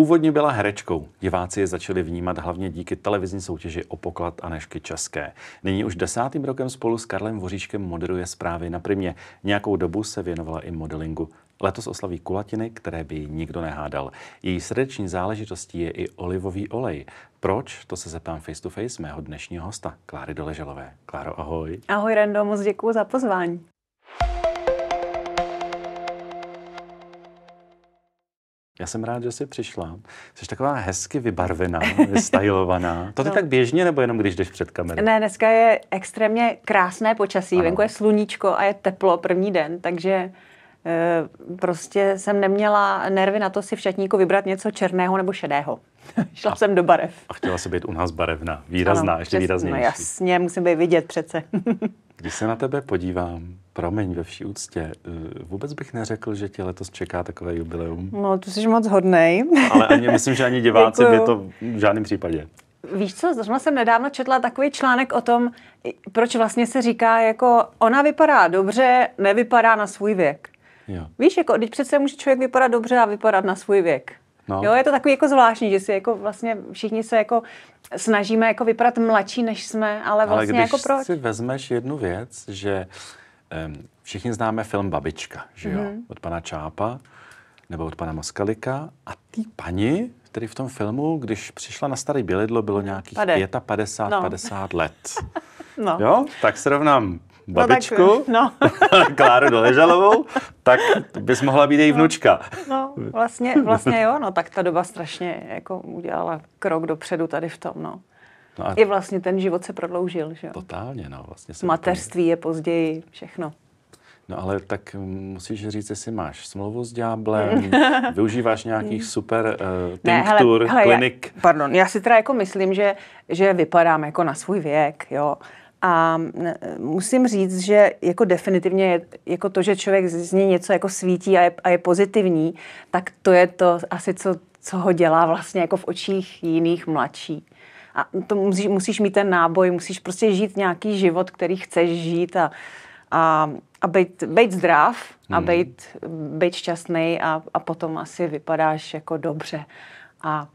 Původně byla herečkou. Diváci je začali vnímat hlavně díky televizní soutěži o poklad Anešky České. Nyní už desátým rokem spolu s Karlem Voříškem moderuje zprávy na primě. Nějakou dobu se věnovala i modelingu. Letos oslaví kulatiny, které by nikdo nehádal. Její srdeční záležitostí je i olivový olej. Proč? To se zeptám face to face mého dnešního hosta, Kláry Doleželové. Kláro, ahoj. Ahoj, Rendo, moc děkuji za pozvání. Já jsem rád, že jsi přišla. Jsi taková hezky vybarvená, vystylovaná. To ty no. tak běžně nebo jenom když jdeš před kamerou? Ne, dneska je extrémně krásné počasí. Ano. Venku je sluníčko a je teplo první den, takže eh, prostě jsem neměla nervy na to si v šatníku vybrat něco černého nebo šedého. Šla a, jsem do barev. A chtěla se být u nás barevná, výrazná, ano, ještě přes, no výraznější. No jasně, musím být vidět přece. Když se na tebe podívám, promiň ve vší úctě, eh, vůbec bych neřekl, že tě letos čeká takové jubileum. No, tu jsi moc hodnej. Ale ani, myslím, že ani diváci by to v žádném případě. Víš co, zrovna jsem nedávno četla takový článek o tom, proč vlastně se říká, jako ona vypadá dobře, nevypadá na svůj věk. Jo. Víš, jako, teď přece může člověk vypadat dobře a vypadat na svůj věk. No. Jo, je to takový jako zvláštní, že si jako vlastně všichni se jako snažíme jako vypadat mladší, než jsme, ale vlastně ale když jako proč? si vezmeš jednu věc, že uh, Všichni známe film Babička, že jo? Mm-hmm. Od pana Čápa nebo od pana Moskalika. A ty pani, který v tom filmu, když přišla na Starý Bělidlo, bylo nějakých 55, no. 50 let. no. Jo? Tak srovnám babičku, no, tak, no. Kláru Doležalovou, tak bys mohla být její no. vnučka. No, no vlastně, vlastně jo, no tak ta doba strašně jako udělala krok dopředu tady v tom, no. No a... I vlastně ten život se prodloužil, že jo? Totálně, no. Vlastně se Mateřství úplně... je později, všechno. No ale tak musíš říct, jestli máš smlouvu s ďáblem, využíváš nějakých super uh, ne, hele, hele, klinik. Já, pardon, já si teda jako myslím, že, že vypadám jako na svůj věk, jo. A mm, musím říct, že jako definitivně je, jako to, že člověk z něj něco jako svítí a je, a je pozitivní, tak to je to asi, co, co ho dělá vlastně jako v očích jiných mladší a to musíš, musíš mít ten náboj, musíš prostě žít nějaký život, který chceš žít a, a, a být, být zdrav hmm. být, být šťastný a, a potom asi vypadáš jako dobře. A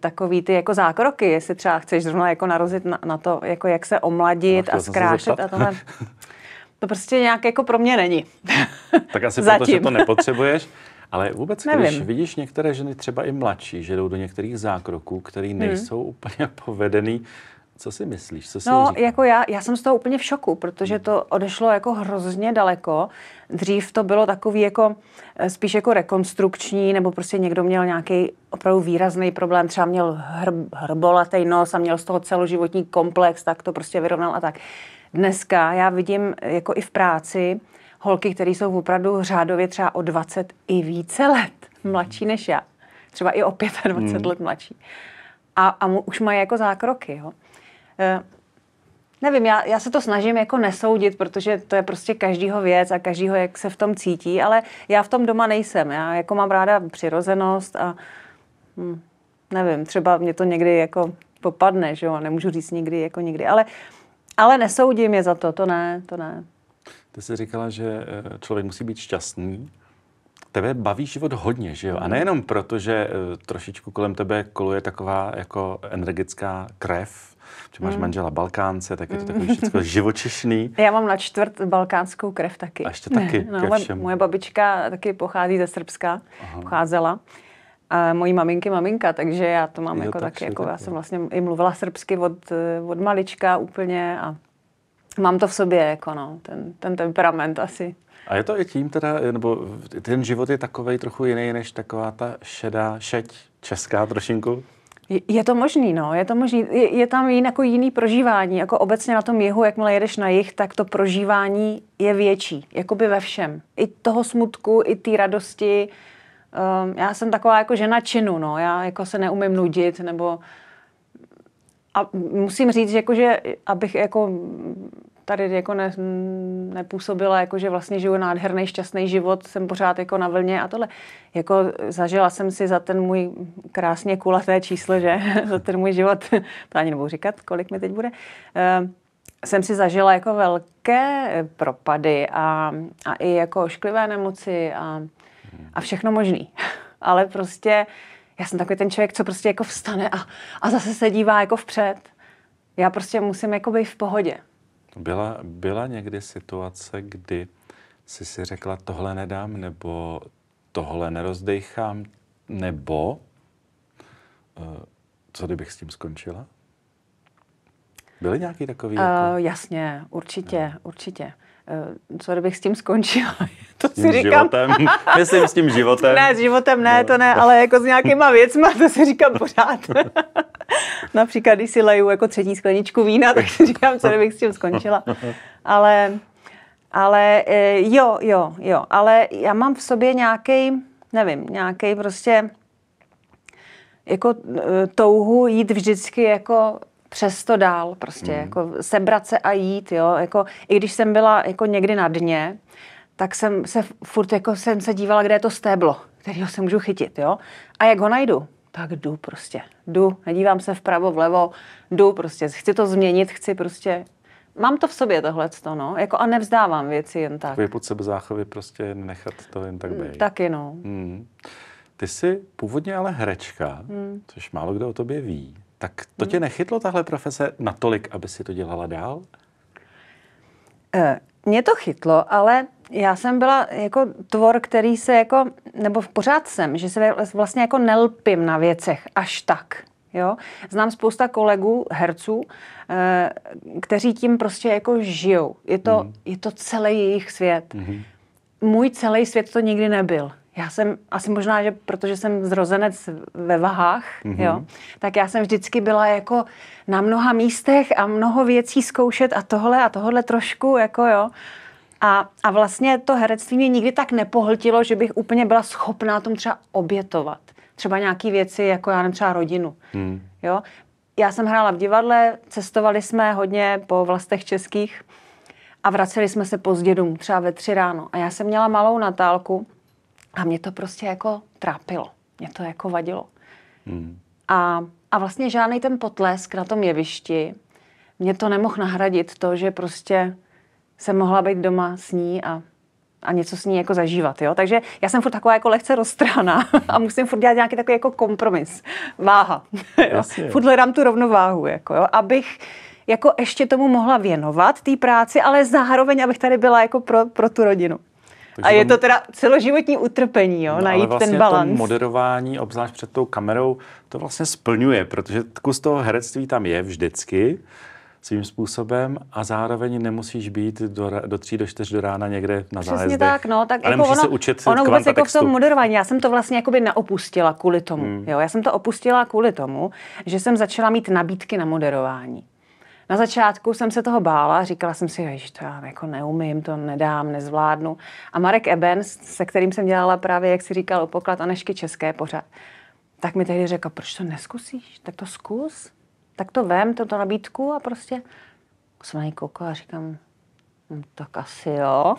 takový ty jako zákroky, jestli třeba chceš zrovna jako narozit na, na to, jako jak se omladit no, a zkrášet a tohle. To prostě nějak jako pro mě není. Tak asi proto, že to nepotřebuješ. Ale vůbec, Nevím. když vidíš některé ženy, třeba i mladší, že jdou do některých zákroků, které hmm. nejsou hmm. úplně povedený, co si myslíš? Co si no, říká? jako já, já jsem z toho úplně v šoku, protože hmm. to odešlo jako hrozně daleko. Dřív to bylo takový jako eh, spíš jako rekonstrukční, nebo prostě někdo měl nějaký opravdu výrazný problém, třeba měl hrb, hrbolatý nos a měl z toho celoživotní komplex, tak to prostě vyrovnal a tak. Dneska já vidím eh, jako i v práci, holky, které jsou opravdu řádově třeba o 20 i více let mladší než já. Třeba i o 25 hmm. let mladší. A, a mu, už mají jako zákroky. Jo. E, nevím, já, já se to snažím jako nesoudit, protože to je prostě každýho věc a každýho, jak se v tom cítí, ale já v tom doma nejsem. Já jako mám ráda přirozenost a hm, nevím, třeba mě to někdy jako popadne, že jo, nemůžu říct nikdy, jako nikdy, ale, ale nesoudím je za to, to ne, to ne. Ty jsi říkala, že eh, člověk musí být šťastný. Tebe baví život hodně, že jo? A nejenom proto, že eh, trošičku kolem tebe koluje taková jako energická krev, že máš mm. manžela Balkánce, tak je to mm. takový všechno živočišný. Já mám na čtvrt balkánskou krev taky. A ještě taky. No, moje, moje babička taky pochází ze Srbska, Aha. pocházela. A mojí maminky maminka, takže já to mám jo, jako tak taky, jako já jsem vlastně i mluvila srbsky od, eh, od malička úplně a mám to v sobě, jako no, ten, ten temperament asi. A je to i tím teda, nebo ten život je takový trochu jiný, než taková ta šedá, šeť česká trošinku? Je to možný, no, je to možný. Je, je tam jin, jako jiný prožívání, jako obecně na tom jihu, jakmile jedeš na jih, tak to prožívání je větší, jakoby ve všem. I toho smutku, i té radosti. Um, já jsem taková jako žena činu, no, já jako se neumím nudit, nebo a musím říct, že, jako, že abych jako tady jako ne, nepůsobila, jako, že vlastně žiju nádherný, šťastný život, jsem pořád jako na vlně a tohle. Jako zažila jsem si za ten můj krásně kulaté číslo, že za ten můj život, to ani nebudu říkat, kolik mi teď bude, uh, jsem si zažila jako velké propady a, a i jako ošklivé nemoci a, a všechno možný. Ale prostě já jsem takový ten člověk, co prostě jako vstane a, a zase se dívá jako vpřed. Já prostě musím jako být v pohodě. Byla, byla někdy situace, kdy jsi si řekla, tohle nedám, nebo tohle nerozdejchám, nebo eh, co kdybych s tím skončila? Byly nějaký takový? Uh, jako... Jasně, určitě, no. určitě. Eh, co kdybych s tím skončila? To si tím říkám. Životem. Myslím s tím životem. Ne, s životem ne, to ne, ale jako s nějakýma věcma, to si říkám pořád. Například, když si leju jako třetí skleničku vína, tak si říkám, co kdybych s tím skončila. Ale, ale eh, jo, jo, jo, ale já mám v sobě nějaký, nevím, nějaký prostě jako eh, touhu jít vždycky jako přesto dál prostě, mm. jako sebrat se a jít, jo, jako i když jsem byla jako někdy na dně, tak jsem se furt jako jsem se dívala, kde je to stéblo, kterého se můžu chytit, jo, a jak ho najdu, tak jdu prostě, jdu, nedívám se vpravo, vlevo, jdu prostě, chci to změnit, chci prostě, mám to v sobě tohleto, no, jako a nevzdávám věci jen tak. Takový pod sebe záchovy prostě nechat to jen tak mm, být. Taky, no. Mm. Ty jsi původně ale herečka, hmm. což málo kdo o tobě ví. Tak to tě hmm. nechytlo tahle profese natolik, aby si to dělala dál? Eh, mě to chytlo, ale já jsem byla jako tvor, který se jako, nebo pořád jsem, že se vlastně jako nelpím na věcech až tak. Jo? Znám spousta kolegů, herců, eh, kteří tím prostě jako žijou. Je to, mm. je to celý jejich svět. Mm. Můj celý svět to nikdy nebyl já jsem asi možná, že protože jsem zrozenec ve vahách, mm-hmm. jo, tak já jsem vždycky byla jako na mnoha místech a mnoho věcí zkoušet a tohle a tohle trošku, jako jo. A, a vlastně to herectví mě nikdy tak nepohltilo, že bych úplně byla schopná tom třeba obětovat. Třeba nějaké věci, jako já nevím, třeba rodinu. Mm. Jo? Já jsem hrála v divadle, cestovali jsme hodně po vlastech českých a vraceli jsme se pozdě domů, třeba ve tři ráno. A já jsem měla malou Natálku, a mě to prostě jako trápilo. Mě to jako vadilo. Hmm. A, a vlastně žádný ten potlesk na tom jevišti mě to nemohl nahradit to, že prostě jsem mohla být doma s ní a, a něco s ní jako zažívat, jo. Takže já jsem furt taková jako lehce roztrána a musím furt dělat nějaký takový jako kompromis. Váha. Furt hledám tu rovnováhu, jako jo, abych jako ještě tomu mohla věnovat, té práci, ale zároveň, abych tady byla jako pro, pro tu rodinu. Takže a je to teda celoživotní utrpení, jo, no, najít vlastně ten balans. To moderování, obzvlášť před tou kamerou, to vlastně splňuje, protože kus toho herectví tam je vždycky svým způsobem a zároveň nemusíš být do, do tří, do čtyř do rána někde na Přesně zájezdech. tak, no. Tak Ale jako ono, se učit ono vůbec jako v tom moderování. Já jsem to vlastně jakoby naopustila kvůli tomu. Hmm. Jo, já jsem to opustila kvůli tomu, že jsem začala mít nabídky na moderování. Na začátku jsem se toho bála, říkala jsem si, že to já jako neumím, to nedám, nezvládnu. A Marek Eben, se kterým jsem dělala právě, jak si říkal, poklad Anešky České pořád, tak mi tehdy řekl, proč to neskusíš? Tak to zkus, tak to vem, toto nabídku a prostě jsem na něj koukala a říkám, no, tak asi jo.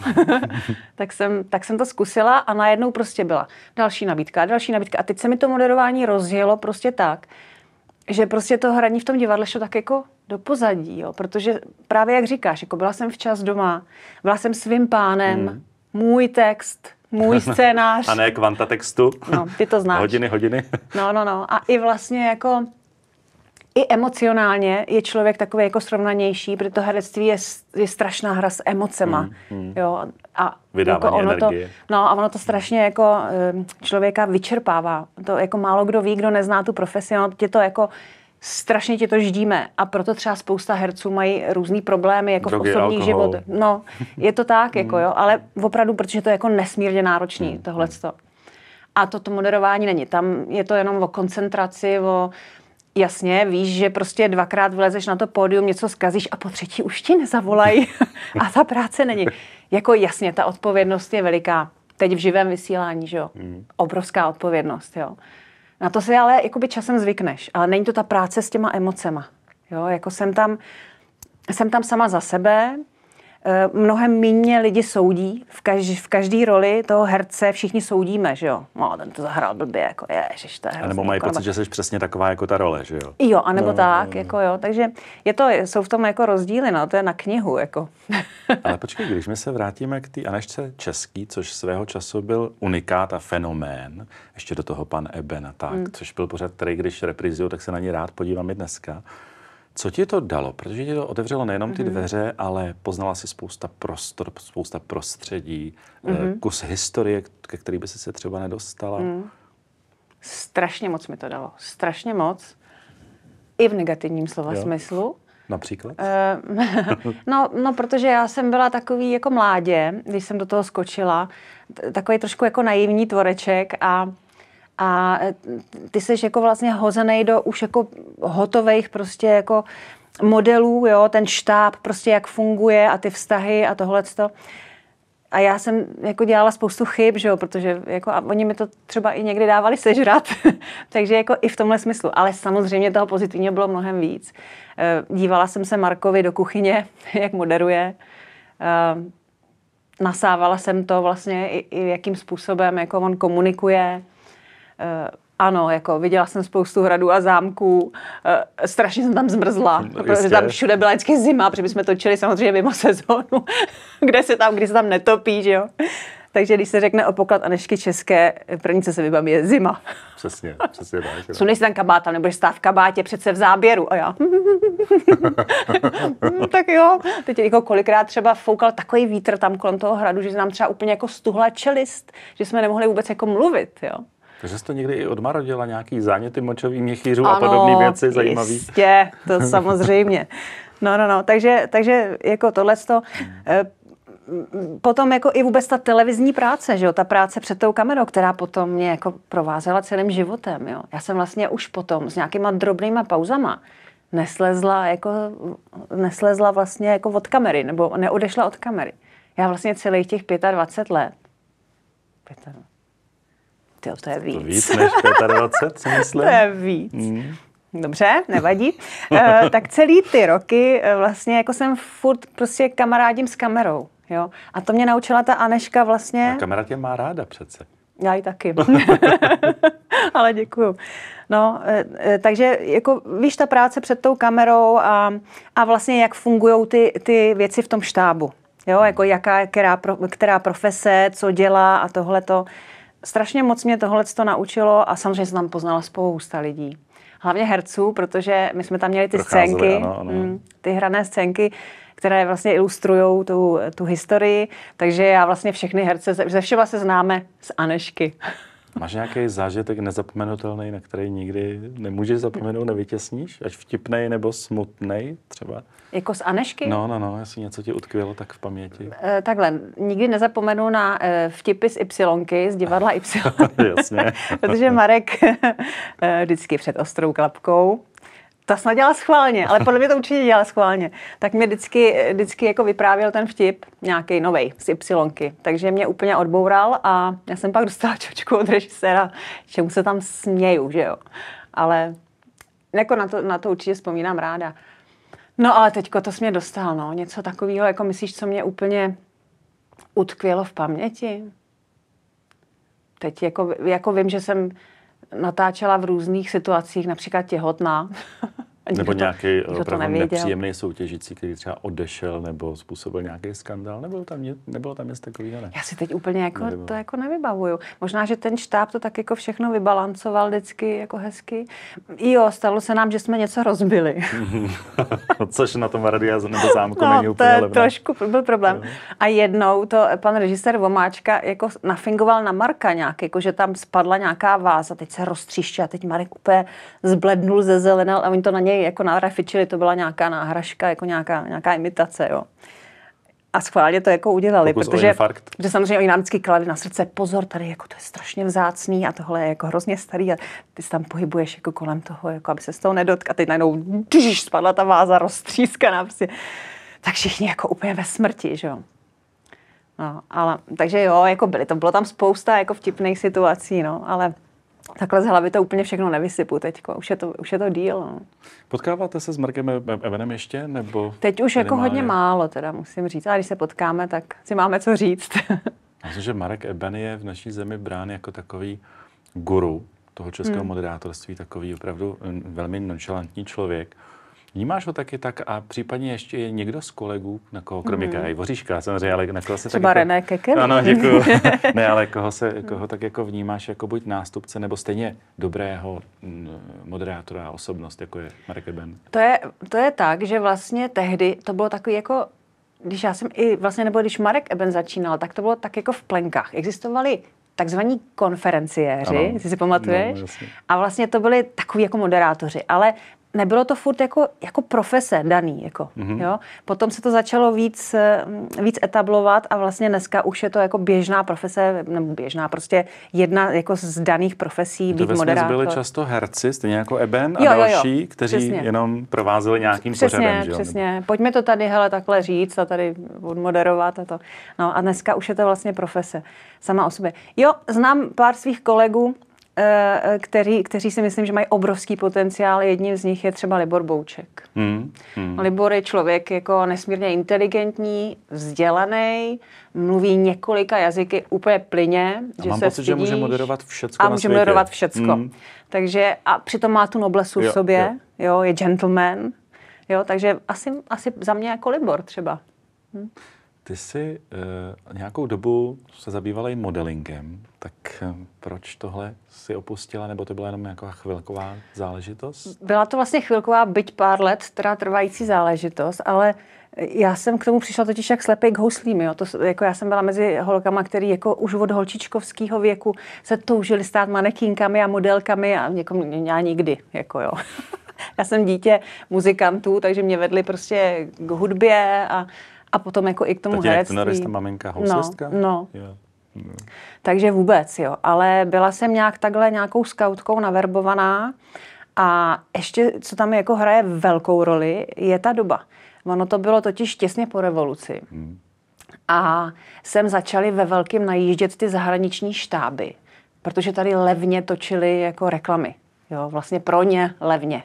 tak, jsem, tak jsem to zkusila a najednou prostě byla další nabídka, další nabídka. A teď se mi to moderování rozjelo prostě tak, že prostě to hraní v tom divadle šlo tak jako do pozadí, jo? protože právě jak říkáš, jako byla jsem včas doma, byla jsem svým pánem, hmm. můj text, můj scénář. A ne kvanta textu. No, ty to znáš. Hodiny, hodiny. No, no, no. A i vlastně jako i emocionálně je člověk takový jako srovnanější, protože to herectví je, je strašná hra s emocema. Hmm, hmm. Jo, a vydávání jako ono energie. To, no a ono to strašně jako člověka vyčerpává. To jako málo kdo ví, kdo nezná tu profesi, ono tě to jako strašně tě to ždíme a proto třeba spousta herců mají různý problémy jako Drogy, v osobních život. No, je to tak, jako jo, ale opravdu, protože to je jako nesmírně náročný, hmm, hmm. tohleto. A toto moderování není. Tam je to jenom o koncentraci, o jasně, víš, že prostě dvakrát vlezeš na to pódium, něco zkazíš a po třetí už ti nezavolají a ta práce není. Jako jasně, ta odpovědnost je veliká. Teď v živém vysílání, že jo? Hmm. Obrovská odpovědnost, jo. Na to si ale jakoby časem zvykneš, ale není to ta práce s těma emocema. Jo, jako jsem tam, jsem tam sama za sebe, Eh, mnohem méně lidi soudí. V, kaž, v každý roli toho herce všichni soudíme, že jo. No, ten to zahrál blbě, jako ježiš, to je A nebo mají jako, pocit, nebo... že jsi přesně taková jako ta role, že jo. Jo, anebo no, tak, no, no. jako jo. Takže je to, jsou v tom jako rozdíly, no, to je na knihu, jako. Ale počkej, když my se vrátíme k té Anešce Český, což svého času byl unikát a fenomén, ještě do toho pan Eben a tak, hmm. což byl pořád, který když reprizuju, tak se na ně rád podívám i dneska. Co ti to dalo? Protože ti to otevřelo nejenom ty mm-hmm. dveře, ale poznala si spousta prostor, spousta prostředí, mm-hmm. kus historie, ke který by si se třeba nedostala. Mm. Strašně moc mi to dalo. Strašně moc. I v negativním slova jo. smyslu. Například? Eh, no, no, protože já jsem byla takový jako mládě, když jsem do toho skočila, takový trošku jako naivní tvoreček a a e, ty jsi jako vlastně hozený do už jako hotových prostě jako modelů, jo, ten štáb prostě jak funguje a ty vztahy a tohleto. A já jsem jako dělala spoustu chyb, že jo, protože jako, a oni mi to třeba i někdy dávali sežrat, takže jako i v tomhle smyslu. Ale samozřejmě toho pozitivního bylo mnohem víc. E, dívala jsem se Markovi do kuchyně, jak moderuje. E, nasávala jsem to vlastně, i, i jakým způsobem jako on komunikuje. Eh, ano, jako viděla jsem spoustu hradů a zámků, e, strašně jsem tam zmrzla, Jistě. protože tam všude byla vždycky zima, protože my jsme točili samozřejmě mimo sezónu, kde se tam, kdy se tam netopí, že jo. Takže když se řekne o poklad Anešky České, první, co se vybaví, je zima. Přesně, přesně tak. Sunej si tam kabát, nebo nebudeš stát v kabátě, přece v záběru. A já, tak jo. Teď jako kolikrát třeba foukal takový vítr tam kolem toho hradu, že nám třeba úplně jako stuhla čelist, že jsme nemohli vůbec jako mluvit, jo. Takže jste to někdy i odmarodila, nějaký záněty močový měchýřů ano, a podobné věci zajímavé. jistě, to samozřejmě. No, no, no, takže, takže jako tohle to, eh, potom jako i vůbec ta televizní práce, že jo, ta práce před tou kamerou, která potom mě jako provázela celým životem, jo. Já jsem vlastně už potom s nějakýma drobnýma pauzama neslezla, jako, neslezla vlastně jako od kamery, nebo neodešla od kamery. Já vlastně celých těch 25 let, 25, Tyjo, to je víc. To víc než 25, co myslím. to je víc. Mm. Dobře, nevadí. E, tak celý ty roky eh, vlastně jako jsem furt prostě kamarádím s kamerou. Jo? A to mě naučila ta Aneška vlastně. A kamera tě má ráda přece. Já i taky. Ale děkuju. No, e, takže jako víš ta práce před tou kamerou a, a vlastně jak fungují ty, ty věci v tom štábu. Jo, jako jaká, která, pro, která profese, co dělá a tohleto. to strašně moc mě tohle to naučilo a samozřejmě jsem tam poznala spousta lidí. Hlavně herců, protože my jsme tam měli ty Procházeli, scénky, ano, ano. Mm, ty hrané scénky, které vlastně ilustrují tu, tu historii. Takže já vlastně všechny herce, ze všeho se známe z Anešky. Máš nějaký zážitek nezapomenutelný, na který nikdy nemůžeš zapomenout, nevytěsníš? Až vtipnej nebo smutnej třeba? Jako z Anešky? No, no, no, jestli něco ti utkvělo tak v paměti. E, takhle, nikdy nezapomenu na e, vtipy z Ypsilonky, z divadla Y. Jasně. Protože Marek eh, vždycky před ostrou klapkou ta snad dělá schválně, ale podle mě to určitě dělá schválně. Tak mě vždycky, vždycky jako vyprávěl ten vtip nějaký novej z Ypsilonky. Takže mě úplně odboural a já jsem pak dostala čočku od režiséra, čemu se tam směju, že jo. Ale jako na to, na to určitě vzpomínám ráda. No ale teďko to jsi mě dostal, no. Něco takového, jako myslíš, co mě úplně utkvělo v paměti? Teď jako, jako vím, že jsem natáčela v různých situacích, například těhotná. Nikdo nebo nějaký opravdu nepříjemný soutěžící, který třeba odešel nebo způsobil nějaký skandál? Nebylo tam, nebylo tam něco takového? Ne? Já si teď úplně jako, nebylo. to jako nevybavuju. Možná, že ten štáb to tak jako všechno vybalancoval vždycky jako hezky. Jo, stalo se nám, že jsme něco rozbili. Což na tom radia nebo zámku no, není úplně to je levné. trošku byl problém. A jednou to pan režisér Vomáčka jako nafingoval na Marka nějak, jako že tam spadla nějaká váza, teď se roztříště a teď Marek úplně zblednul ze zelenel a oni to na něj něj jako narafičili, to byla nějaká náhražka, jako nějaká, nějaká imitace, jo. A schválně to jako udělali, Pokus protože, protože samozřejmě oni nám vždycky kladli na srdce pozor, tady jako to je strašně vzácný a tohle je jako hrozně starý a ty se tam pohybuješ jako kolem toho, jako aby se z toho nedotk a teď najednou džiš, spadla ta váza roztřískaná prostě. Tak všichni jako úplně ve smrti, že jo. No, ale, takže jo, jako byly, to bylo tam spousta jako vtipných situací, no, ale takhle z hlavy to úplně všechno nevysypu teď. Už, je to, už je to díl. No. Potkáváte se s Markem Evenem ještě? Nebo teď už jako hodně málo, teda musím říct. Ale když se potkáme, tak si máme co říct. Myslím, že Marek Eben je v naší zemi brán jako takový guru toho českého hmm. moderátorství, takový opravdu velmi nonchalantní člověk. Vnímáš ho taky tak a případně ještě je někdo z kolegů, na koho, kromě mm. Kaj Voříška samozřejmě, ale na koho se Třeba tak jako- René jako, Keke? Ano, děkuji. ne, ale koho, se, koho tak jako vnímáš jako buď nástupce nebo stejně dobrého mm, moderátora a osobnost, jako je Marek Eben? To je, to je tak, že vlastně tehdy to bylo takový jako když já jsem i vlastně, nebo když Marek Eben začínal, tak to bylo tak jako v plenkách. Existovali takzvaní konferenciéři, ano. si si pamatuješ? No, a vlastně to byli takový jako moderátoři, ale nebylo to furt jako, jako profese daný. Jako, mm-hmm. jo? Potom se to začalo víc, mm, víc etablovat a vlastně dneska už je to jako běžná profese, nebo běžná prostě jedna jako z daných profesí, být moderátor. byli často herci, stejně jako Eben a jo, další, jo, jo. kteří přesně. jenom provázeli nějakým přesně, pořadem. Že přesně, pojďme to tady hele takhle říct a tady odmoderovat a to. No a dneska už je to vlastně profese sama o sobě. Jo, znám pár svých kolegů, Eh, eh, který, kteří si myslím, že mají obrovský potenciál. Jedním z nich je třeba Libor Bouček. Hmm, hmm. Libor je člověk jako nesmírně inteligentní, vzdělaný, mluví několika jazyky úplně plyně. A že mám se pocit, že může moderovat všecko A může na moderovat všecko. Hmm. Takže a přitom má tu noblesu jo, v sobě, jo. jo, je gentleman, jo, takže asi, asi za mě jako Libor třeba. Hmm. Ty jsi uh, nějakou dobu se zabývala i modelingem, tak eh, proč tohle si opustila, nebo to byla jenom nějaká chvilková záležitost? Byla to vlastně chvilková, byť pár let, teda trvající záležitost, ale já jsem k tomu přišla totiž jak slepej k houslím. Jo. To, jako já jsem byla mezi holkama, který jako už od holčičkovského věku se toužili stát manekínkami a modelkami a někom, já nikdy. Jako jo. já jsem dítě muzikantů, takže mě vedli prostě k hudbě a a potom jako i k tomu Tatínek herectví. Tatínek maminka houslistka? No, no. Yeah. Takže vůbec, jo. Ale byla jsem nějak takhle nějakou skautkou naverbovaná a ještě, co tam jako hraje velkou roli, je ta doba. Ono to bylo totiž těsně po revoluci. Hmm. A sem začali ve velkém najíždět ty zahraniční štáby, protože tady levně točili jako reklamy. Jo, vlastně pro ně levně.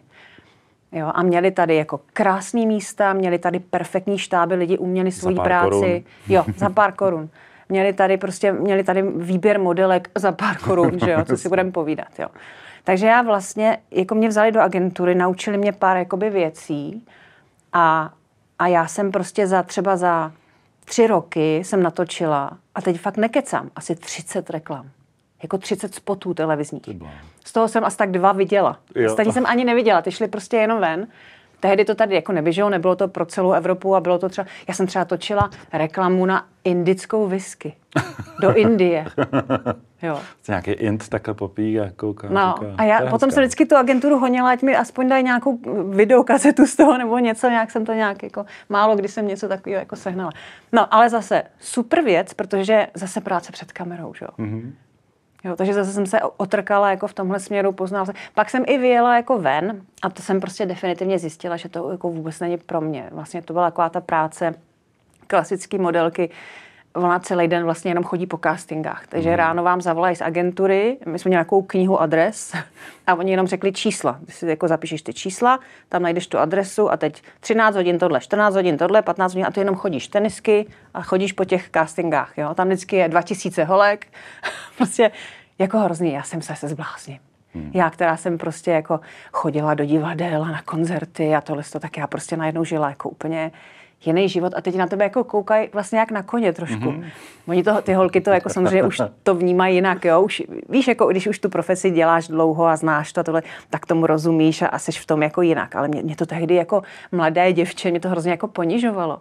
Jo, a měli tady jako krásné místa, měli tady perfektní štáby, lidi uměli svoji práci. Korun. Jo, za pár korun. Měli tady prostě, měli tady výběr modelek za pár korun, že jo, co si budeme povídat, jo. Takže já vlastně, jako mě vzali do agentury, naučili mě pár jakoby věcí a, a já jsem prostě za třeba za tři roky jsem natočila, a teď fakt nekecám, asi 30 reklam jako 30 spotů televizních. Z toho jsem asi tak dva viděla. Jo. Ostatní jsem ani neviděla, ty šly prostě jenom ven. Tehdy to tady jako neběželo, nebylo to pro celou Evropu a bylo to třeba, já jsem třeba točila reklamu na indickou whisky do Indie. Jo. Nějaký int takhle popí a kouká. No, a já potom jsem vždycky tu agenturu honila, ať mi aspoň dají nějakou videokazetu z toho nebo něco, nějak jsem to nějak jako, málo kdy jsem něco takového jako sehnala. No, ale zase super věc, protože zase práce před kamerou, jo. Mm-hmm. Jo, takže zase jsem se otrkala jako v tomhle směru, poznala se. Pak jsem i vyjela jako ven a to jsem prostě definitivně zjistila, že to jako vůbec není pro mě. Vlastně to byla taková ta práce klasické modelky, ona celý den vlastně jenom chodí po castingách. Takže mm. ráno vám zavolají z agentury, my jsme měli nějakou knihu adres a oni jenom řekli čísla. Ty si jako zapíšeš ty čísla, tam najdeš tu adresu a teď 13 hodin tohle, 14 hodin tohle, 15 hodin a ty jenom chodíš tenisky a chodíš po těch castingách. Jo? Tam vždycky je 2000 holek. prostě jako hrozný, já jsem se, se zblázním. Hmm. Já, která jsem prostě jako chodila do divadel a na koncerty a tohle, to, tak já prostě najednou žila jako úplně jiný život a teď na tebe jako koukají vlastně jak na koně trošku. Mm-hmm. Oni to, ty holky to jako samozřejmě už to vnímají jinak, jo. Už, víš, jako když už tu profesi děláš dlouho a znáš to a tohle, tak tomu rozumíš a, a jsi v tom jako jinak. Ale mě, mě to tehdy jako mladé děvče, mě to hrozně jako ponižovalo.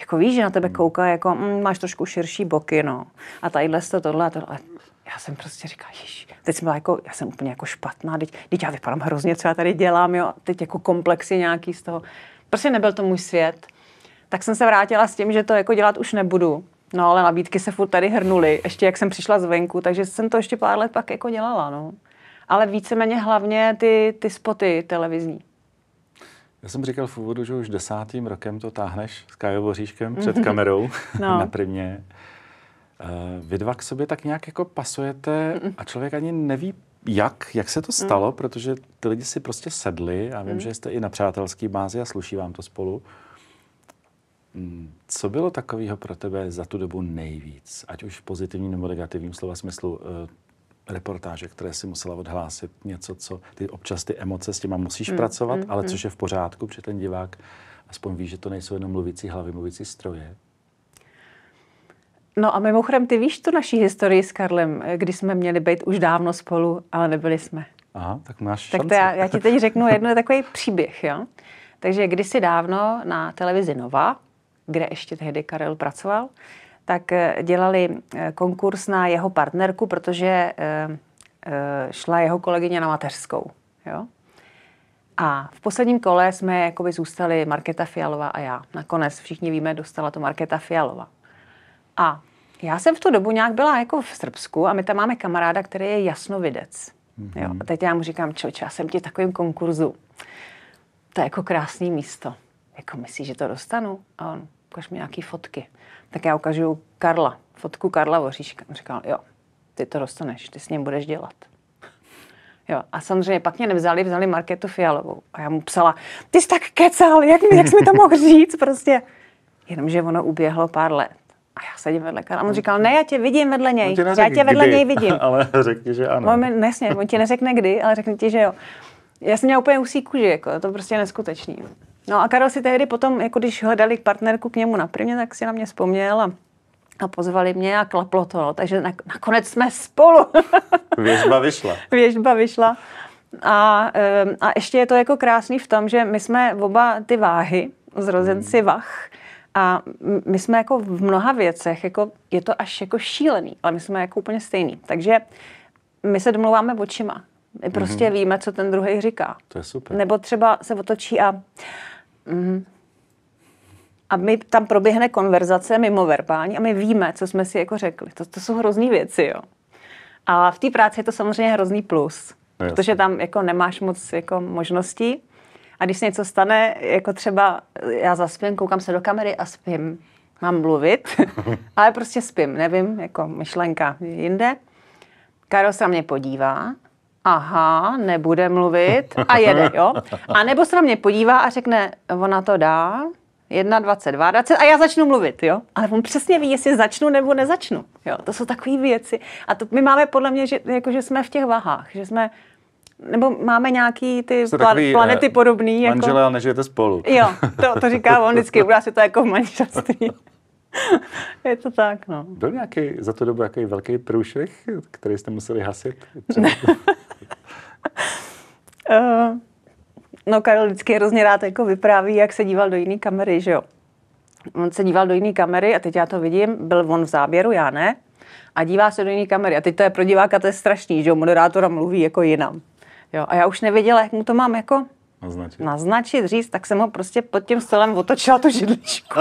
Jako víš, že na tebe mhm. kouká, jako mm, máš trošku širší boky, no. A tadyhle to, tohle a tohle. Já jsem prostě říkala, ježiš, teď jsem byla jako, já jsem úplně jako špatná, teď, teď já vypadám hrozně, co já tady dělám, jo. Teď jako komplexy nějaký z toho. Prostě nebyl to můj svět tak jsem se vrátila s tím, že to jako dělat už nebudu. No ale nabídky se furt tady hrnuly, ještě jak jsem přišla zvenku, takže jsem to ještě pár let pak jako dělala, no. Ale víceméně hlavně ty, ty spoty televizní. Já jsem říkal v úvodu, že už desátým rokem to táhneš s Kajovo Říškem před mhm. kamerou no. na primě. Eh, vy dva k sobě tak nějak jako pasujete a člověk ani neví, jak, jak se to mm. stalo, protože ty lidi si prostě sedli a vím, mm. že jste i na přátelský bázi a sluší vám to spolu. Mm, co bylo takového pro tebe za tu dobu nejvíc, ať už v pozitivním nebo negativním slova smyslu, eh, reportáže, které si musela odhlásit, něco, co ty občas ty emoce s těma musíš mm, pracovat, mm, ale mm. což je v pořádku, protože ten divák aspoň ví, že to nejsou jenom mluvící hlavy, mluvící stroje. No a mimochodem, ty víš tu naší historii s Karlem, eh, kdy jsme měli být už dávno spolu, ale nebyli jsme. Aha, tak máš šanci. Tak to já, já ti teď řeknu jedno takový příběh, jo. Takže kdysi dávno na televizi Nova kde ještě tehdy Karel pracoval, tak eh, dělali eh, konkurs na jeho partnerku, protože eh, šla jeho kolegyně na mateřskou. Jo? A v posledním kole jsme jakoby zůstali Marketa Fialová a já. Nakonec všichni víme, dostala to Marketa Fialová. A já jsem v tu dobu nějak byla jako v Srbsku a my tam máme kamaráda, který je jasnovidec. Mm-hmm. Jo, mhm. a teď já mu říkám, čoč, já jsem ti takovým konkurzu. To je jako krásný místo. Jako myslíš, že to dostanu? A on, ukaž mi nějaký fotky. Tak já ukážu Karla, fotku Karla Voříška. On říkal, jo, ty to dostaneš, ty s ním budeš dělat. Jo. A samozřejmě pak mě nevzali, vzali Marketu Fialovou. A já mu psala, ty jsi tak kecal, jak, jak jsi mi to mohl říct prostě. Jenomže ono uběhlo pár let. A já sedím vedle Karla. A on říkal, ne, já tě vidím vedle něj. No já tě vedle kdy, něj vidím. ale řekni, že ano. On, nesmě, no, on ti neřekne kdy, ale řekne ti, že jo. Já jsem měla úplně usí kůži, jako, to prostě neskutečný. No a Karel si tehdy potom, jako když hledali partnerku k němu na primě, tak si na mě vzpomněl a a pozvali mě a klaplo to, no. takže nakonec jsme spolu. Věžba vyšla. Věžba vyšla. A, a ještě je to jako krásný v tom, že my jsme oba ty váhy, zrozenci hmm. vach, a my jsme jako v mnoha věcech, jako je to až jako šílený, ale my jsme jako úplně stejný. Takže my se domluváme očima. My prostě mm-hmm. víme, co ten druhý říká. To je super. Nebo třeba se otočí a Mm-hmm. A my tam proběhne konverzace mimo verbální a my víme, co jsme si jako řekli. To, to jsou hrozný věci, jo. A v té práci je to samozřejmě hrozný plus, no, protože tam jako nemáš moc jako možností. A když se něco stane, jako třeba já zaspím, koukám se do kamery a spím. Mám mluvit, ale prostě spím, nevím, jako myšlenka jinde. Karo se na mě podívá aha, nebude mluvit a jede, jo? A nebo se na mě podívá a řekne, ona to dá, 1, 22, 20 a já začnu mluvit, jo? Ale on přesně ví, jestli začnu nebo nezačnu, jo? To jsou takové věci. A to my máme podle mě, že, jako, že jsme v těch vahách, že jsme nebo máme nějaký ty pla- takový, planety eh, podobný. Jako- manželé, jako... ale nežijete spolu. Jo, to, to říká on vždycky, u nás je to jako manželství. je to tak, no. Byl nějaký za tu dobu nějaký velký průšvih, který jste museli hasit? uh, no Karel vždycky hrozně rád jako vypráví, jak se díval do jiné kamery, že jo. On se díval do jiné kamery a teď já to vidím, byl on v záběru, já ne. A dívá se do jiné kamery. A teď to je pro diváka, to je strašný, že jo, moderátora mluví jako jinam. Jo, a já už nevěděla, jak mu to mám jako naznačit. naznačit, říct, tak jsem ho prostě pod tím stolem otočila tu židličku.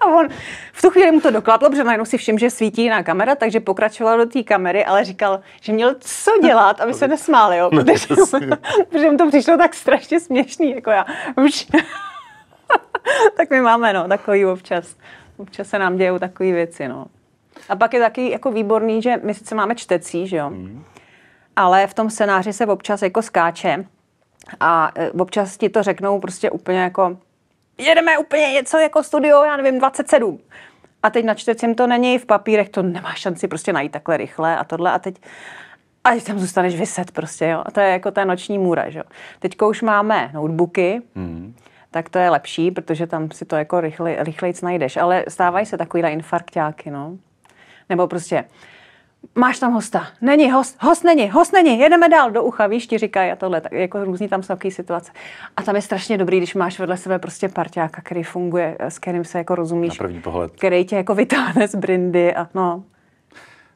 A on v tu chvíli mu to dokladlo, protože najednou si všim, že svítí jiná kamera, takže pokračoval do té kamery, ale říkal, že měl co dělat, aby se no, nesmáli, jo, no, protože, protože mu to přišlo tak strašně směšný, jako já. tak my máme, no, takový občas. Občas se nám dějou takové věci, no. A pak je taky jako výborný, že my sice máme čtecí, že jo, mm. ale v tom scénáři se občas jako skáče a e, občas ti to řeknou prostě úplně jako jedeme úplně něco jako studio, já nevím, 27. A teď na čtecím to není, v papírech to nemá šanci prostě najít takhle rychle a tohle a teď a tam zůstaneš vyset prostě, jo. A to je jako ta noční můra, jo. Teď už máme notebooky, mm. tak to je lepší, protože tam si to jako rychle, rychlejc najdeš. Ale stávají se takovýhle infarktáky, no. Nebo prostě máš tam hosta, není host, host není, host není, jedeme dál do ucha, víš, ti říkají a tohle, tak jako různý tam jsou situace. A tam je strašně dobrý, když máš vedle sebe prostě parťáka, který funguje, s kterým se jako rozumíš. Na první pohled. Který tě jako vytáhne z brindy a no.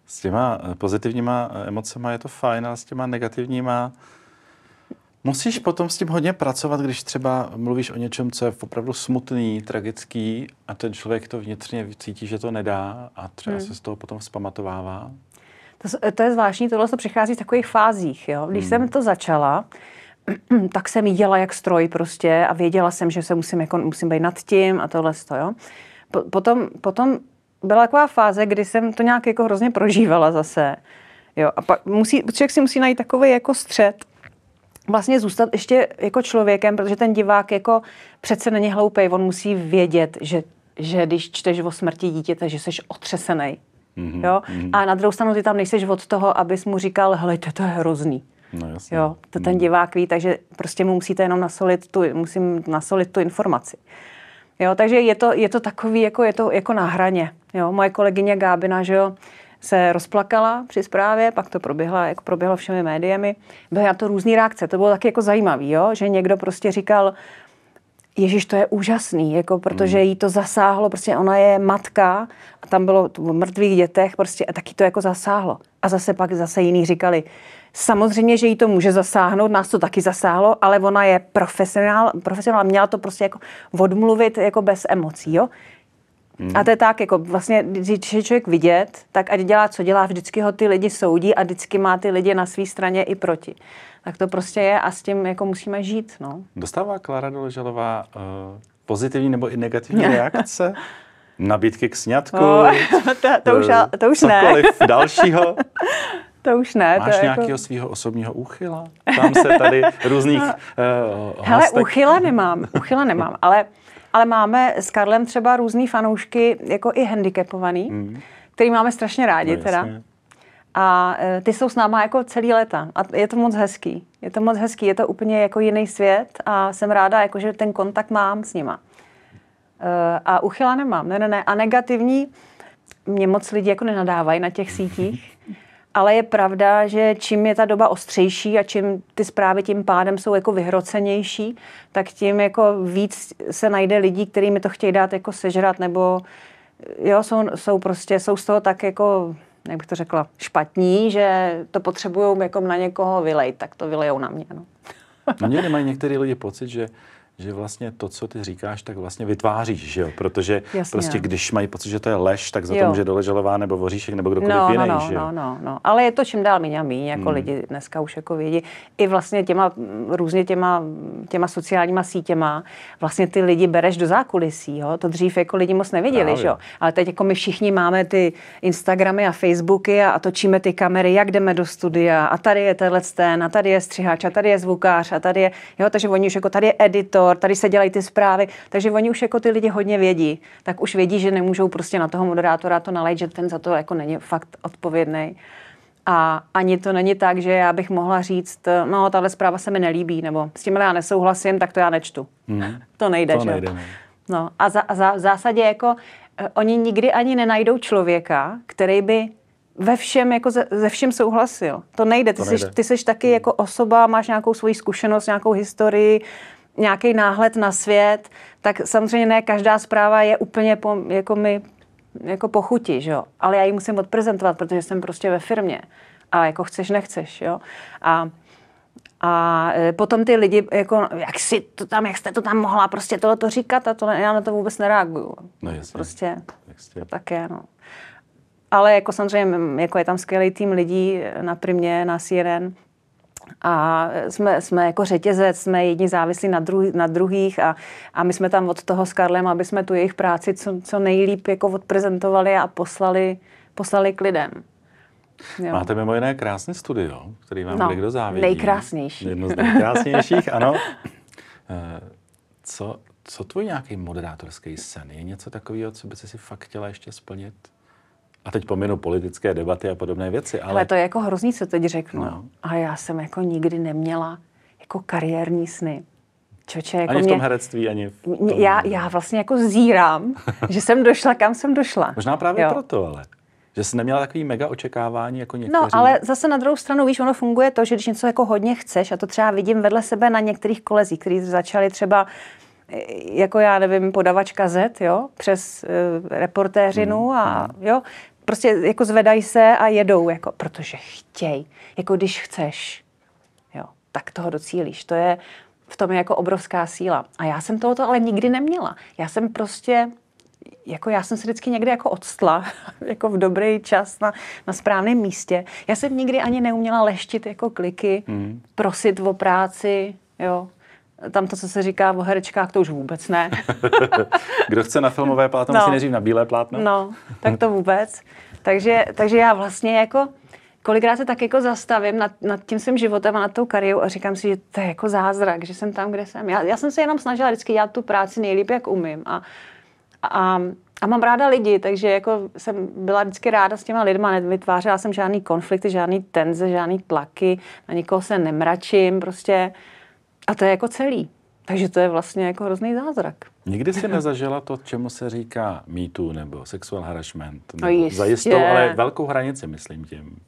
S těma eh, pozitivníma eh, emocema je to fajn, ale s těma negativníma Musíš potom s tím hodně pracovat, když třeba mluvíš o něčem, co je opravdu smutný, tragický a ten člověk to vnitřně cítí, že to nedá a třeba hmm. se z toho potom vzpamatovává. To, to je zvláštní, tohle to přichází v takových fázích. Jo? Když hmm. jsem to začala, tak jsem jela jak stroj prostě a věděla jsem, že se musím, jako, musím být nad tím a tohle to, jo. Po, potom, potom byla taková fáze, kdy jsem to nějak jako hrozně prožívala zase. Jo, a pak musí, člověk si musí najít takový jako střed, vlastně zůstat ještě jako člověkem, protože ten divák jako přece není hloupý. on musí vědět, že, že když čteš o smrti dítěte, že jsi otřesený Mm-hmm. Jo? Mm-hmm. A na druhou stranu ty tam nejseš od toho, abys mu říkal, helejte, to je hrozný. No, Jo, to ten mm-hmm. divák ví, takže prostě mu musíte jenom nasolit tu, musím nasolit tu informaci. Jo, takže je to, je to takový, jako je to jako na hraně. Jo, moje kolegyně Gábina, že jo, se rozplakala při zprávě, pak to proběhlo jako proběhlo všemi médiemi. Byly na to různé reakce, to bylo taky jako zajímavé, že někdo prostě říkal, Ježíš, to je úžasný, jako protože hmm. jí to zasáhlo, prostě ona je matka a tam bylo v mrtvých dětech prostě a taky to jako zasáhlo. A zase pak zase jiní říkali, samozřejmě, že jí to může zasáhnout, nás to taky zasáhlo, ale ona je profesionál, profesionál měla to prostě jako odmluvit jako bez emocí, jo. Hmm. A to je tak, jako vlastně, když je člověk vidět, tak ať dělá, co dělá, vždycky ho ty lidi soudí a vždycky má ty lidi na své straně i proti. Tak to prostě je a s tím jako musíme žít, no. Dostává Klara Doležalová uh, pozitivní nebo i negativní reakce? Nabídky k sňatku? Oh, to, to, už, uh, to už ne. dalšího? To už ne. Máš to nějakého jako... svého osobního úchyla? Tam se tady různých uh, Hele, hastek. uchyla nemám, uchyla nemám, ale ale máme s Karlem třeba různý fanoušky, jako i handicapovaný, mm. který máme strašně rádi no, teda. A e, ty jsou s náma jako celý léta. A je to moc hezký. Je to moc hezký, je to úplně jako jiný svět a jsem ráda, jako, že ten kontakt mám s nima. E, a uchyla nemám, ne, ne, ne. A negativní, mě moc lidi jako nenadávají na těch sítích, ale je pravda, že čím je ta doba ostřejší a čím ty zprávy tím pádem jsou jako vyhrocenější, tak tím jako víc se najde lidí, kteří mi to chtějí dát jako sežrat, nebo jo, jsou, jsou prostě, jsou z toho tak jako jak bych to řekla, špatní, že to potřebují jako na někoho vylejt, tak to vylejou na mě. No. No, někdy mají některý lidi pocit, že že vlastně to, co ty říkáš, tak vlastně vytváříš, že jo? Protože Jasně. prostě když mají pocit, že to je lež, tak za jo. to může doleželová nebo voříšek nebo kdokoliv no, jiný, no, no, že jo? No, no, no, ale je to čím dál méně a méně, jako hmm. lidi dneska už jako vědí. I vlastně těma, různě těma, těma sociálníma sítěma, vlastně ty lidi bereš do zákulisí, jo? To dřív jako lidi moc neviděli, Právě. že jo? Ale teď jako my všichni máme ty Instagramy a Facebooky a, a točíme ty kamery, jak jdeme do studia a tady je tenhle ten a tady je střiháč a tady je zvukář a tady je, jo, takže oni už jako tady je editor, pozor, tady se dělají ty zprávy, takže oni už jako ty lidi hodně vědí, tak už vědí, že nemůžou prostě na toho moderátora to nalejt, že ten za to jako není fakt odpovědný. A ani to není tak, že já bych mohla říct, no, tahle zpráva se mi nelíbí, nebo s tím já nesouhlasím, tak to já nečtu. Hmm. to nejde, to že? Nejde. No. no a, za, za, v zásadě jako eh, oni nikdy ani nenajdou člověka, který by ve všem, jako ze, ze všem souhlasil. To nejde. Ty, to nejde. Jsi, ty jsi taky jako osoba, máš nějakou svoji zkušenost, nějakou historii, nějaký náhled na svět, tak samozřejmě ne každá zpráva je úplně po, jako mi jako pochutí, že jo? ale já ji musím odprezentovat, protože jsem prostě ve firmě a jako chceš, nechceš. Jo? A a e, potom ty lidi, jako, jak, si to tam, jak jste to tam mohla prostě tohle to říkat a to, já na to vůbec nereaguju. No jasně. Prostě jasně. tak no. Ale jako samozřejmě, jako je tam skvělý tým lidí na Primě, na CNN, a jsme, jsme jako řetězec, jsme jedni závislí na, druh, na druhých a, a my jsme tam od toho s Karlem, aby jsme tu jejich práci co, co nejlíp jako odprezentovali a poslali, poslali k lidem. Jo. Máte mimo jiné krásné studio, který vám no, někdo závidí. nejkrásnější. Jedno z nejkrásnějších, ano. Eh, co, co tvůj nějaký moderátorský sen? Je něco takového, co by si fakt chtěla ještě splnit? A teď pominu politické debaty a podobné věci. Ale, ale to je jako hrozný, co teď řeknu. No. A já jsem jako nikdy neměla jako kariérní sny. Čoče, jako ani v tom mě, herectví, ani v tom... Já, já vlastně jako zírám, že jsem došla, kam jsem došla. Možná právě jo. proto, ale. Že jsi neměla takový mega očekávání jako no, někteří. No, ale zase na druhou stranu, víš, ono funguje to, že když něco jako hodně chceš, a to třeba vidím vedle sebe na některých kolezích, kteří začali třeba e, jako já nevím, podavačka Z, jo, přes e, reportéřinu hmm. a hmm. jo, prostě jako zvedají se a jedou, jako, protože chtějí. Jako když chceš, jo, tak toho docílíš. To je, v tom je jako obrovská síla. A já jsem tohoto ale nikdy neměla. Já jsem prostě jako já jsem se vždycky někde jako odstla, jako v dobrý čas na, na správném místě. Já jsem nikdy ani neuměla leštit jako kliky, mm. prosit o práci, jo tam to, co se říká o herečkách, to už vůbec ne. Kdo chce na filmové plátno, no. musí neřív na bílé plátno. No, tak to vůbec. Takže, takže já vlastně jako kolikrát se tak jako zastavím nad, nad tím svým životem a nad tou kariou a říkám si, že to je jako zázrak, že jsem tam, kde jsem. Já, já jsem se jenom snažila vždycky dělat tu práci nejlíp, jak umím. A, a, a mám ráda lidi, takže jako jsem byla vždycky ráda s těma lidma, nevytvářela jsem žádný konflikty, žádný tenze, žádný tlaky, na nikoho se nemračím, prostě uh, a to je jako celý. Takže to je vlastně jako hrozný zázrak. Nikdy jsi nezažila to, čemu se říká mýtu nebo sexual harassment? Nebo no jistě. Zajistou, ale velkou hranici, myslím tím.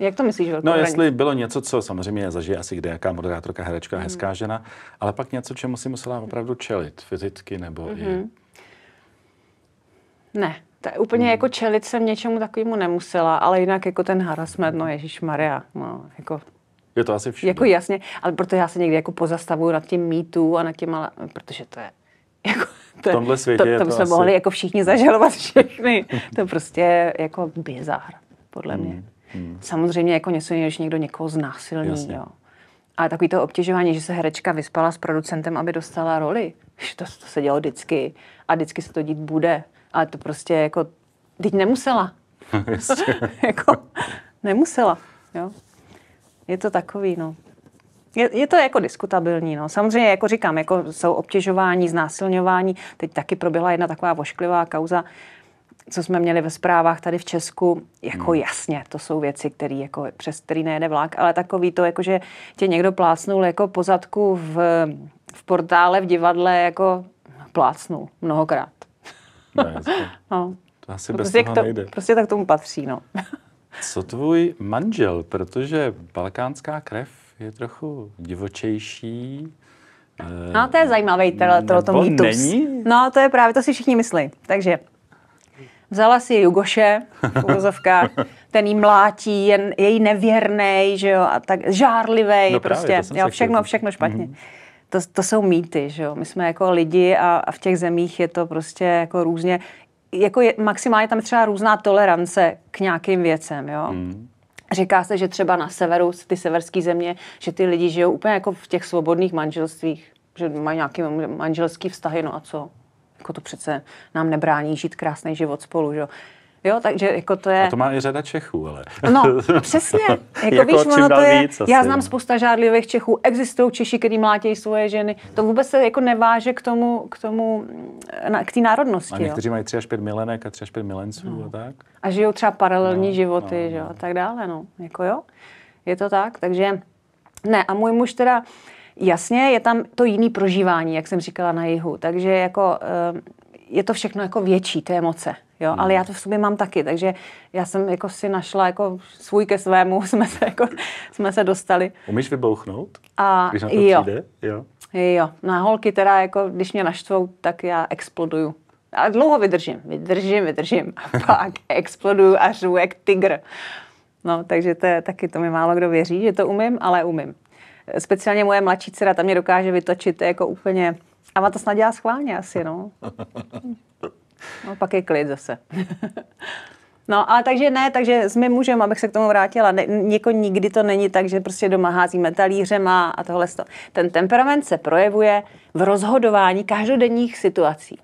Jak to myslíš velkou No hranici? jestli bylo něco, co samozřejmě zažije asi kde jaká moderátorka, herečka, mm. žena, ale pak něco, čemu si musela opravdu čelit fyzicky nebo mm-hmm. i... Mhm. Ne, to je úplně mm. jako čelit jsem něčemu takovému nemusela, ale jinak jako ten harassment, no Ježíš Maria, no jako je to asi všude. Jako jasně, ale proto já se někdy jako pozastavuju nad tím mýtu a nad tím, ale, protože to je jako, to, v tomhle světě to, to, to jsme asi... mohli jako všichni zažalovat všechny. to prostě jako bizar, podle mě. Hmm, hmm. Samozřejmě jako něco jiného, když někdo někoho znásilní, Jasně. jo. A takový to obtěžování, že se herečka vyspala s producentem, aby dostala roli. To, to se dělo vždycky a vždycky se to dít bude. Ale to prostě jako, teď nemusela. jako, nemusela, jo je to takový, no. Je, je to jako diskutabilní, no. Samozřejmě, jako říkám, jako jsou obtěžování, znásilňování. Teď taky proběhla jedna taková vošklivá kauza, co jsme měli ve zprávách tady v Česku, jako hmm. jasně, to jsou věci, který jako, přes který nejede vlak, ale takový to, jako, že tě někdo plácnul jako pozadku v, v portále, v divadle, jako plácnul mnohokrát. No, no. To asi Protože bez prostě toho to, Prostě tak tomu patří, no. Co tvůj manžel? Protože balkánská krev je trochu divočejší. Eh, no, to je zajímavý tohle to mýtus. Není? No, to je právě, to si všichni myslí. Takže vzala si Jugoše v ten jí mlátí, jen, je jí že jo, a tak žárlivý, no prostě, právě, jo, všechno, všechno špatně. Mm-hmm. To, to jsou mýty, že jo. My jsme jako lidi a, a v těch zemích je to prostě jako různě jako je, maximálně tam třeba různá tolerance k nějakým věcem, jo. Hmm. Říká se, že třeba na severu, ty severské země, že ty lidi žijou úplně jako v těch svobodných manželstvích, že mají nějaké manželské vztahy, no a co? Jako to přece nám nebrání žít krásný život spolu, že jo. Jo, takže jako to je... A to má i řada Čechů, ale... No, přesně. Jako, jako víš, ono to je... Víc, já znám no. spousta žádlivých Čechů, existují Češi, kteří mlátějí svoje ženy. To vůbec se jako neváže k tomu, k tomu, na, k té národnosti. A někteří jo. mají tři až pět milenek a tři až pět milenců no. a tak. A žijou třeba paralelní no, životy, no, že jo, no. a tak dále, no. Jako jo, je to tak, takže... Ne, a můj muž teda... Jasně, je tam to jiný prožívání, jak jsem říkala na jihu, takže jako eh, je to všechno jako větší, ty emoce. Jo, hmm. ale já to v sobě mám taky, takže já jsem jako si našla jako svůj ke svému, jsme se, jako, jsme se dostali. Umíš vybouchnout, a, když na to jo. přijde? Jo. Jo, na holky teda jako, když mě naštvou, tak já exploduju. A dlouho vydržím, vydržím, vydržím. A pak exploduju a řvu jak tygr. No, takže to je taky, to mi málo kdo věří, že to umím, ale umím. Speciálně moje mladší dcera, ta mě dokáže vytočit jako úplně... A má to snad dělá schválně asi, no. No, pak je klid zase. No, ale takže ne, takže s mým mužem, abych se k tomu vrátila, ne, jako nikdy to není tak, že prostě doma házíme talířema a tohle. Sto. Ten temperament se projevuje v rozhodování každodenních situací.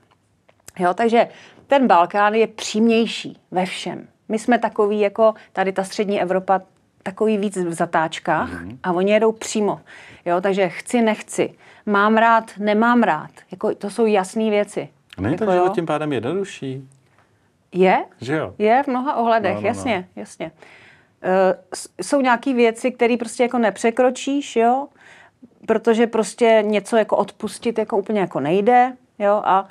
Jo, takže ten Balkán je přímější ve všem. My jsme takový jako tady ta střední Evropa, takový víc v zatáčkách mm-hmm. a oni jedou přímo. Jo, takže chci, nechci, mám rád, nemám rád. Jako, to jsou jasné věci. A není jako ten život jo? tím pádem jednodušší? Je? Že jo? Je v mnoha ohledech, no, no, jasně, no. jasně. Uh, jsou nějaké věci, které prostě jako nepřekročíš, jo? Protože prostě něco jako odpustit jako úplně jako nejde, jo? A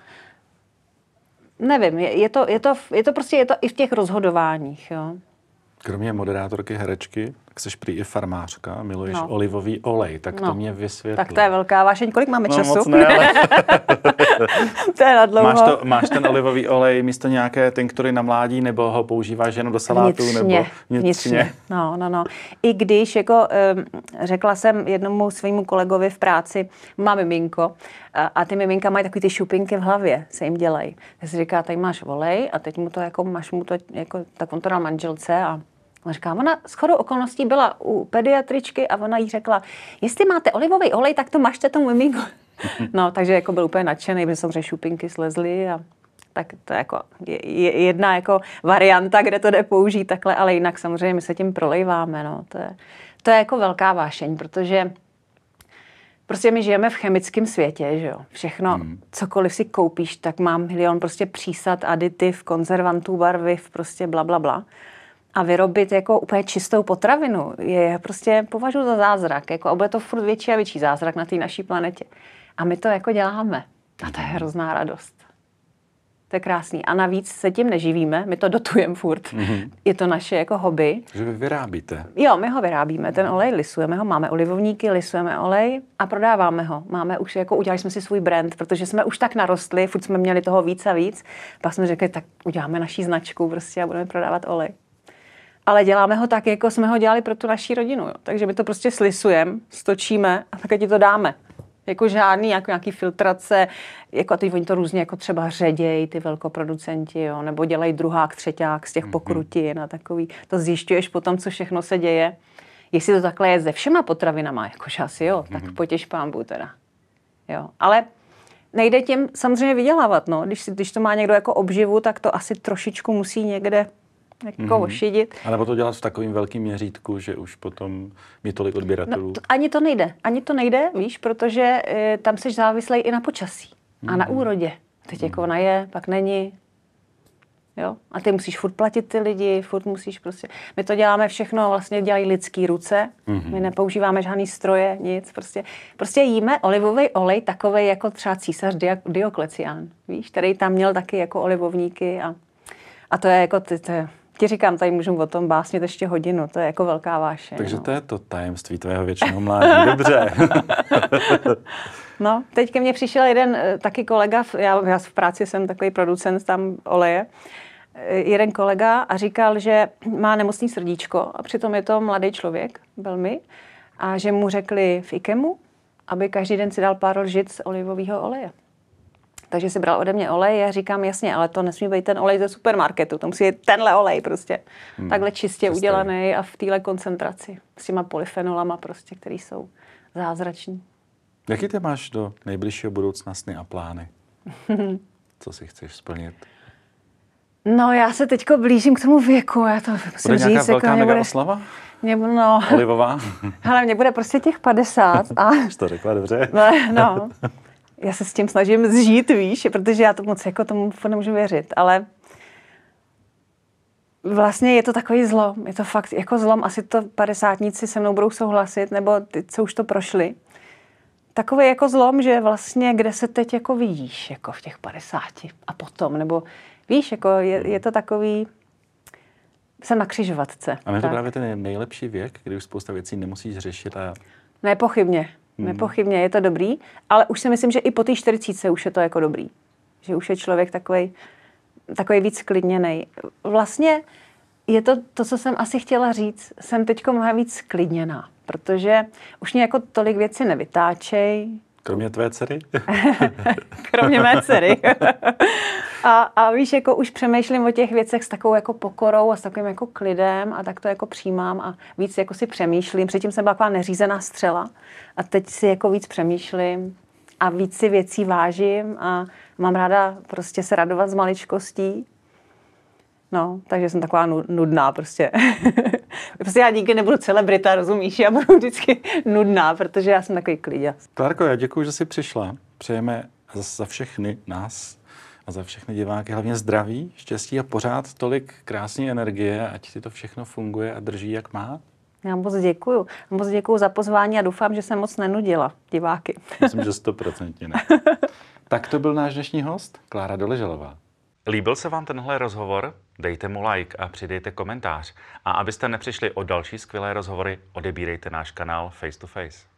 nevím, je, je, to, je, to, je to prostě je to i v těch rozhodováních, jo? Kromě moderátorky, herečky, tak jsi prý i farmářka, miluješ no. olivový olej, tak no. to mě vysvětlí. Tak to je velká vášeň, kolik máme no, času? Moc ne, ale... to je na dlouho. Máš, to, máš ten olivový olej místo nějaké tinktury na mládí, nebo ho používáš jenom do salátu? Vnitřně. Nebo vnitřně. vnitřně. No, no, no. I když, jako um, řekla jsem jednomu svému kolegovi v práci, má miminko a, a ty miminka mají takový ty šupinky v hlavě, se jim dělají. Tak si říká, tady máš olej a teď mu to jako, máš mu to, jako, tak on to dal manželce a Ona říká, ona shodou okolností byla u pediatričky a ona jí řekla, jestli máte olivový olej, tak to mažte tomu miminku. no, takže jako byl úplně nadšený, protože samozřejmě šupinky slezly a tak to je jako jedna jako varianta, kde to jde použít takhle, ale jinak samozřejmě my se tím prolejváme. No. To, je, to je jako velká vášeň, protože prostě my žijeme v chemickém světě, že jo. Všechno, hmm. cokoliv si koupíš, tak mám milion prostě přísad, aditiv, konzervantů, barviv, prostě bla, bla, bla a vyrobit jako úplně čistou potravinu, je prostě považuji za zázrak. Jako, a bude to furt větší a větší zázrak na té naší planetě. A my to jako děláme. A to je hrozná radost. To je krásný. A navíc se tím neživíme, my to dotujeme furt. Mm-hmm. Je to naše jako hobby. Že vy vyrábíte? Jo, my ho vyrábíme, ten olej lisujeme ho, máme olivovníky, lisujeme olej a prodáváme ho. Máme už, jako udělali jsme si svůj brand, protože jsme už tak narostli, furt jsme měli toho víc a víc. Pak jsme řekli, tak uděláme naší značku prostě a budeme prodávat olej ale děláme ho tak, jako jsme ho dělali pro tu naší rodinu. Jo. Takže my to prostě slisujeme, stočíme a také ti to dáme. Jako žádný, jako nějaký filtrace, jako teď oni to různě jako třeba ředějí, ty velkoproducenti, jo, nebo dělají druhák, třeták z těch mhm. pokrutin a takový. To zjišťuješ potom, co všechno se děje. Jestli to takhle je se všema potravinama, jakož asi jo, tak mhm. potěž pámbu teda. Jo, ale nejde tím samozřejmě vydělávat, no. Když, si, když to má někdo jako obživu, tak to asi trošičku musí někde jako mm-hmm. ošidit. A nebo to dělat v takovým velkým měřítku, že už potom je tolik odběratelů. No, to, ani to nejde, ani to nejde, víš, protože e, tam jsi závislý i na počasí mm-hmm. a na mhm. úrodě. Teď mm-hmm. jako ona je, pak není, Jo? A ty musíš furt platit ty lidi, furt musíš prostě... My to děláme všechno, vlastně dělají lidský ruce, mm-hmm. my mhm. nepoužíváme žádný stroje, nic, prostě. Prostě jíme olivový olej takový jako třeba císař Dioklecián, víš, který tam měl taky jako olivovníky a, a to je jako... Ty, to je, Ti říkám, tady můžu o tom básnit ještě hodinu, to je jako velká váše. Takže no. to je to tajemství tvého věčného mládí, dobře. no, teď ke mně přišel jeden eh, taky kolega, já, já v práci jsem takový producent tam oleje, eh, jeden kolega a říkal, že má nemocný srdíčko a přitom je to mladý člověk, velmi, a že mu řekli v IKEMu, aby každý den si dal pár lžic olivového oleje. Takže si bral ode mě olej a říkám, jasně, ale to nesmí být ten olej ze supermarketu, to musí být tenhle olej prostě. Hmm, Takhle čistě přesně. udělaný a v téhle koncentraci s těma polyfenolama prostě, který jsou zázrační. Jaký ty máš do nejbližšího budoucna sny a plány? Co si chceš splnit? No, já se teďko blížím k tomu věku, já to musím bude říct. Nějaká velká jako, mega bude... oslava? Mě, no. Olivová? Hele, mě bude prostě těch 50. A... Už to řekla dobře. No, no. já se s tím snažím zžít, víš, protože já to moc jako tomu nemůžu věřit, ale vlastně je to takový zlom, je to fakt jako zlom, asi to padesátníci se mnou budou souhlasit, nebo ty, co už to prošli. Takový jako zlom, že vlastně kde se teď jako vidíš, jako v těch padesáti a potom, nebo víš, jako je, je to takový, jsem na křižovatce. A je to právě ten nejlepší věk, kdy už spousta věcí nemusíš řešit a... Nepochybně, Hmm. Nepochybně, je to dobrý, ale už si myslím, že i po té 40 už je to jako dobrý. Že už je člověk takový takový víc sklidněný. Vlastně je to to, co jsem asi chtěla říct. Jsem teď mnohem víc sklidněná, protože už mě jako tolik věci nevytáčej. Kromě tvé dcery? Kromě mé dcery. A, a víš, jako už přemýšlím o těch věcech s takovou jako pokorou a s takovým jako klidem a tak to jako přijímám a víc jako si přemýšlím. Předtím jsem byla taková neřízená střela a teď si jako víc přemýšlím a víc si věcí vážím a mám ráda prostě se radovat z maličkostí. No, takže jsem taková nudná prostě. prostě já nikdy nebudu celebrita, rozumíš? Já budu vždycky nudná, protože já jsem takový klid. Tarko, já děkuji, že jsi přišla. Přejeme za všechny nás za všechny diváky hlavně zdraví, štěstí a pořád tolik krásné energie, ať si to všechno funguje a drží, jak má. Já moc děkuju. Moc děkuju za pozvání a doufám, že jsem moc nenudila diváky. Myslím, že stoprocentně ne. tak to byl náš dnešní host, Klára Doleželová. Líbil se vám tenhle rozhovor? Dejte mu like a přidejte komentář. A abyste nepřišli o další skvělé rozhovory, odebírejte náš kanál Face to Face.